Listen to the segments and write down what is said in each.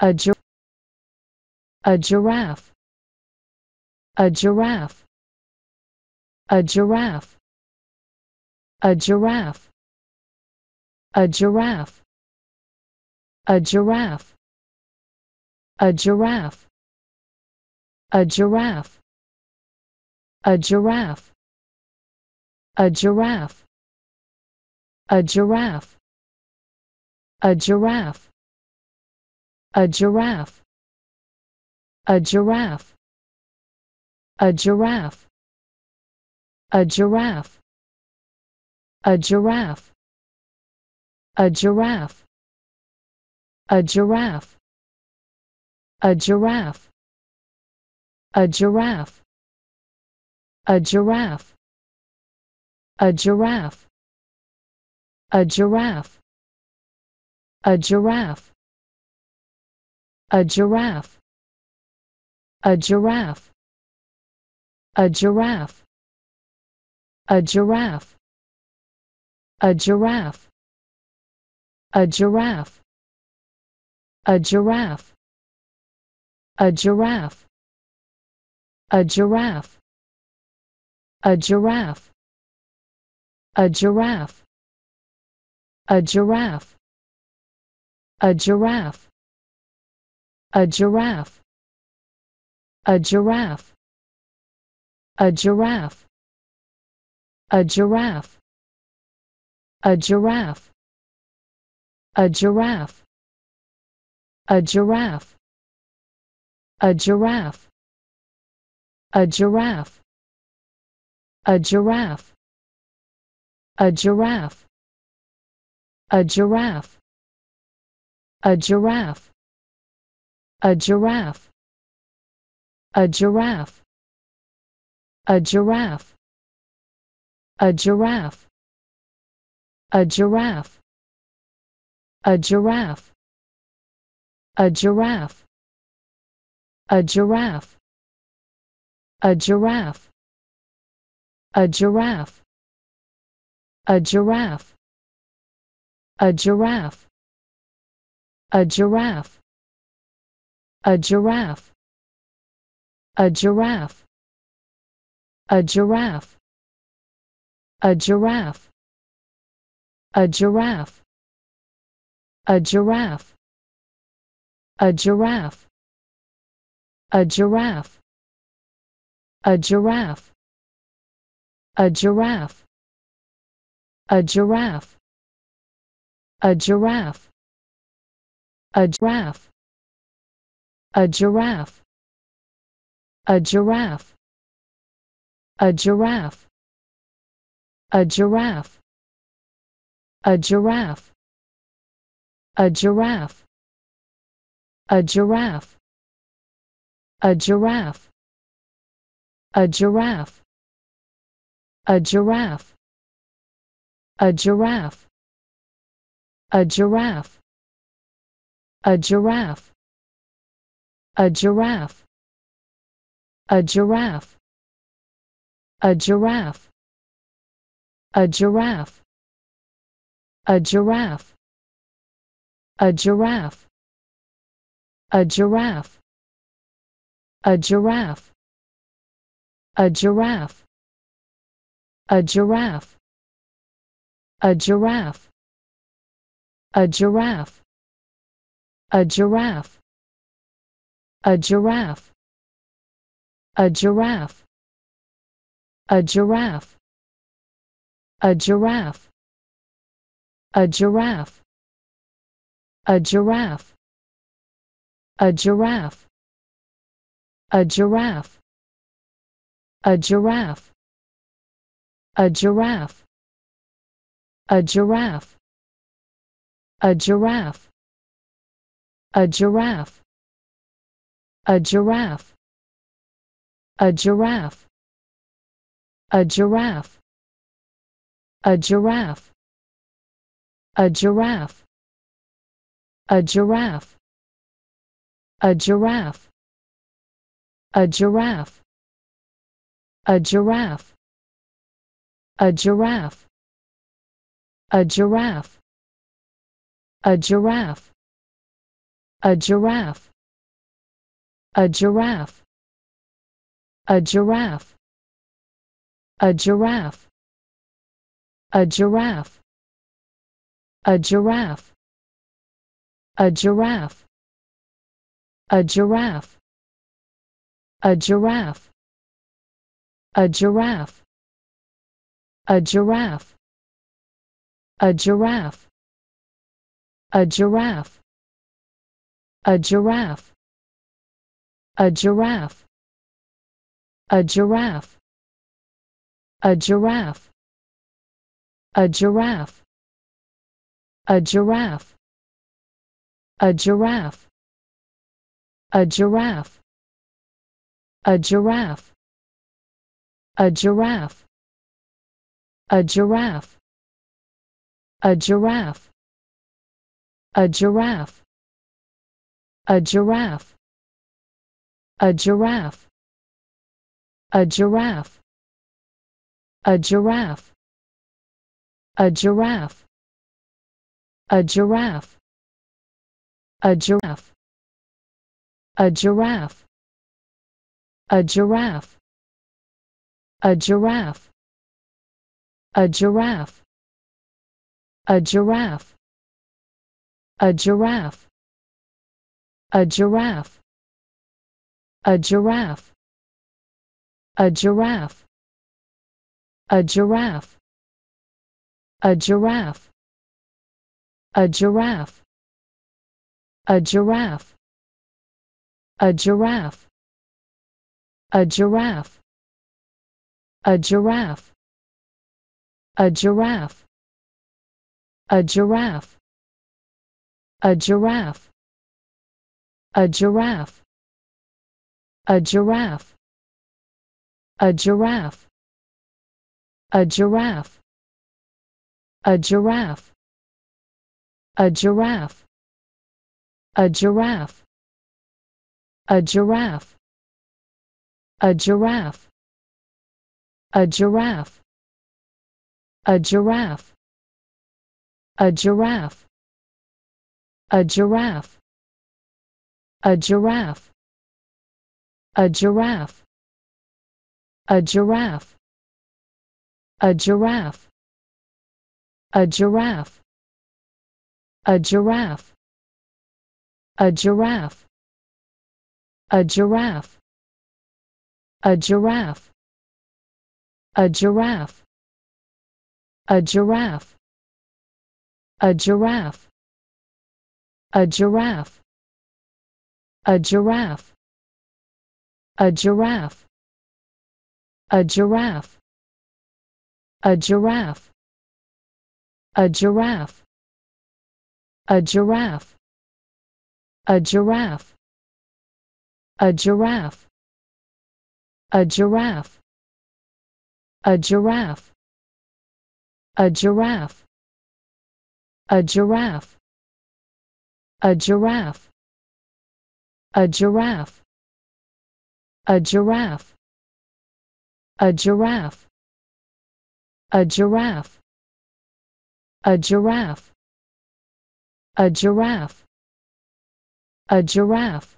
a gir a giraffe a giraffe a giraffe a giraffe a giraffe a giraffe a giraffe a giraffe a giraffe a giraffe a giraffe a giraffe a giraffe a giraffe a giraffe a giraffe a giraffe a giraffe a giraffe a giraffe a giraffe a giraffe a giraffe a giraffe a giraffe a giraffe a giraffe a giraffe a giraffe a giraffe a giraffe a giraffe a giraffe a giraffe a giraffe a giraffe a giraffe a giraffe a giraffe a giraffe a giraffe a giraffe a giraffe a giraffe a giraffe a giraffe a giraffe a giraffe a giraffe a giraffe a giraffe a giraffe a giraffe a giraffe a giraffe a giraffe a giraffe a giraffe a giraffe a giraffe a giraffe a giraffe a giraffe a giraffe a giraffe a giraffe a giraffe a giraffe a giraffe a giraffe a giraffe a giraffe a giraffe a giraffe a giraffe a giraffe a giraffe a giraffe a giraffe a giraffe a giraffe a giraffe a giraffe a giraffe a giraffe a giraffe a giraffe a giraffe a giraffe a giraffe a giraffe. A giraffe. A giraffe. A giraffe. A giraffe. A giraffe. A giraffe. A giraffe. A giraffe. A giraffe. A giraffe. A giraffe. A giraffe a giraffe a giraffe a giraffe a giraffe a giraffe a giraffe a giraffe a giraffe a giraffe a giraffe a giraffe a giraffe a giraffe a giraffe a giraffe a giraffe a giraffe a giraffe a giraffe a giraffe a giraffe a giraffe a giraffe a giraffe a giraffe a giraffe a giraffe a giraffe a giraffe a giraffe a giraffe a giraffe a giraffe a giraffe a giraffe a giraffe a giraffe a giraffe a giraffe a giraffe a giraffe a giraffe a giraffe a giraffe a giraffe a giraffe a giraffe a giraffe a giraffe a giraffe a giraffe a giraffe a giraffe a giraffe a giraffe a giraffe a giraffe a giraffe a giraffe a giraffe a giraffe a giraffe a giraffe a giraffe a giraffe a giraffe a giraffe a giraffe a giraffe a giraffe a giraffe a giraffe a giraffe a giraffe a giraffe a giraffe a giraffe a giraffe a giraffe a giraffe a giraffe a giraffe a giraffe a giraffe a giraffe a giraffe a giraffe a giraffe a giraffe a giraffe a giraffe a giraffe a giraffe a giraffe a giraffe a giraffe a giraffe a giraffe a giraffe a giraffe a giraffe a giraffe a giraffe a giraffe a giraffe a giraffe a giraffe a giraffe a giraffe a giraffe a giraffe a giraffe a giraffe a giraffe a giraffe a giraffe a giraffe a giraffe a giraffe a giraffe a giraffe a giraffe a giraffe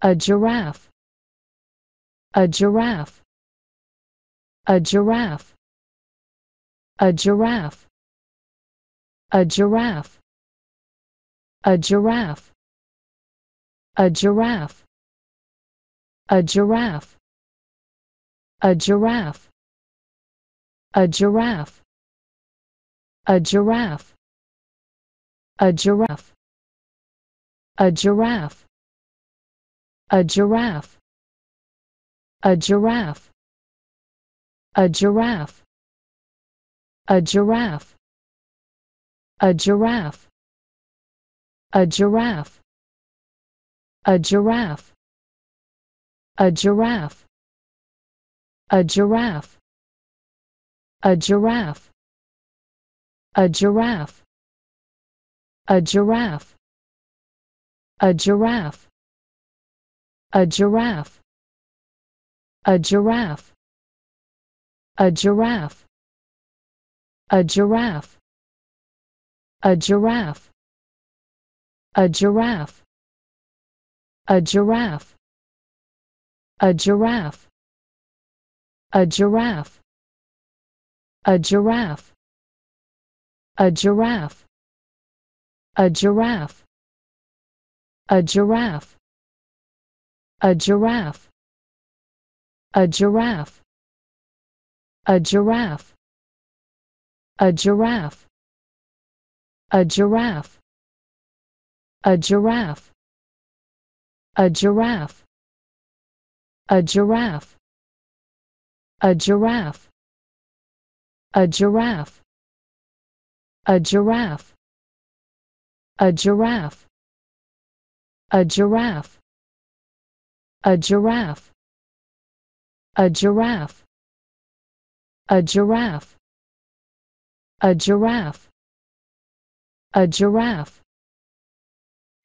a giraffe a giraffe a giraffe a giraffe a giraffe a giraffe a giraffe a giraffe a giraffe a giraffe a giraffe a giraffe a giraffe a giraffe a giraffe a giraffe a giraffe a giraffe a giraffe a giraffe a giraffe a giraffe a giraffe a giraffe a giraffe a giraffe a giraffe a giraffe a giraffe a giraffe a giraffe a giraffe a giraffe a giraffe a giraffe a giraffe a giraffe a giraffe a giraffe a giraffe a giraffe a giraffe a giraffe a giraffe a giraffe a giraffe a giraffe a giraffe a giraffe a giraffe a giraffe a giraffe a giraffe a giraffe a giraffe a giraffe a giraffe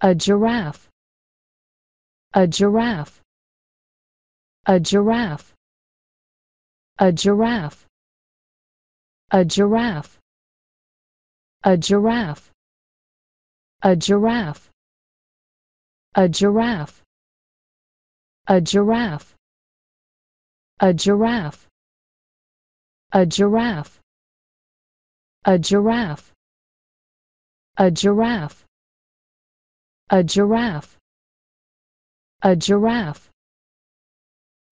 a giraffe a giraffe a giraffe a giraffe a giraffe a giraffe a giraffe a giraffe a giraffe a giraffe a giraffe a giraffe a giraffe a giraffe a giraffe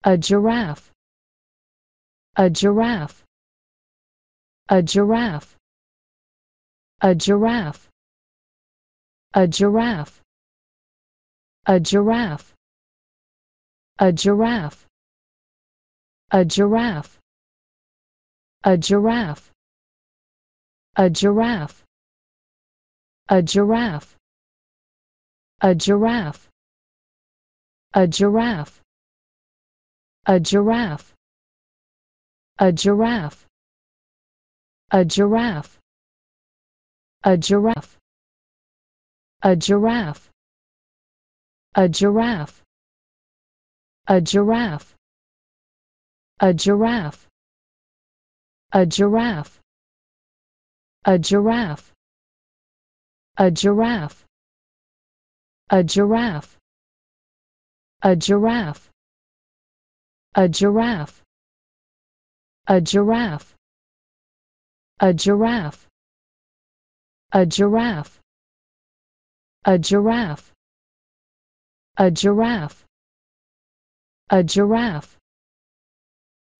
a giraffe a giraffe a giraffe a giraffe a giraffe a giraffe a giraffe a giraffe a giraffe a giraffe a giraffe a giraffe a giraffe a giraffe a giraffe a giraffe a giraffe a giraffe a giraffe a giraffe a giraffe a giraffe a giraffe a giraffe a giraffe a giraffe a giraffe a giraffe a giraffe a giraffe a giraffe a giraffe a giraffe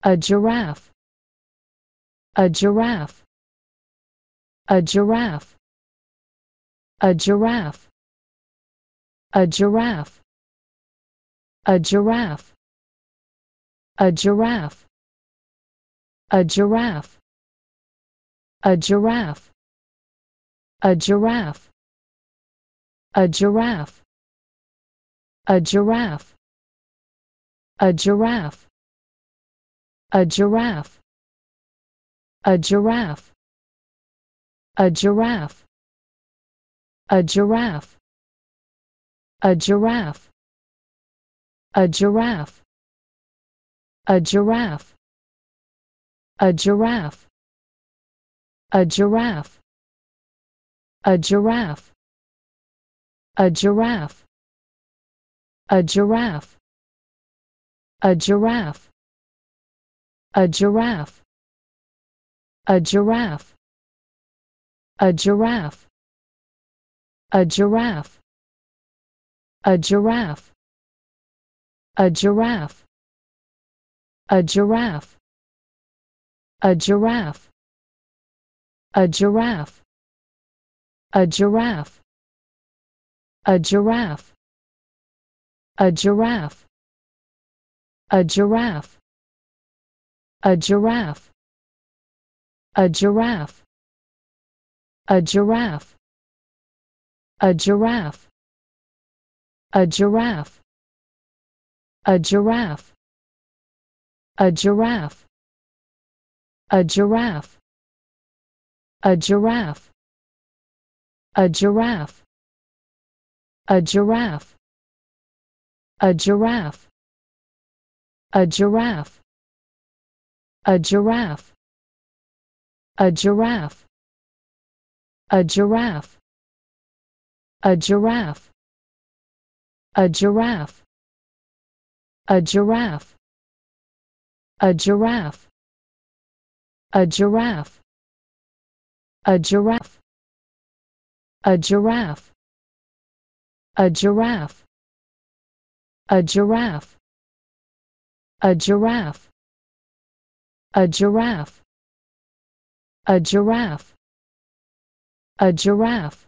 a giraffe a giraffe a giraffe a giraffe a giraffe a giraffe a giraffe a giraffe a giraffe a giraffe a giraffe a giraffe a giraffe a giraffe a giraffe a giraffe a giraffe a giraffe a giraffe a giraffe a giraffe a giraffe a giraffe a giraffe a giraffe a giraffe a giraffe a giraffe a giraffe a giraffe a giraffe a giraffe a giraffe a giraffe a giraffe a giraffe a giraffe a giraffe a giraffe a giraffe a giraffe a giraffe a giraffe a giraffe a giraffe a giraffe a giraffe a giraffe a giraffe a giraffe a giraffe a giraffe a giraffe a giraffe a giraffe a giraffe a giraffe a giraffe a giraffe a giraffe a giraffe a giraffe a giraffe a giraffe a giraffe a giraffe a giraffe a giraffe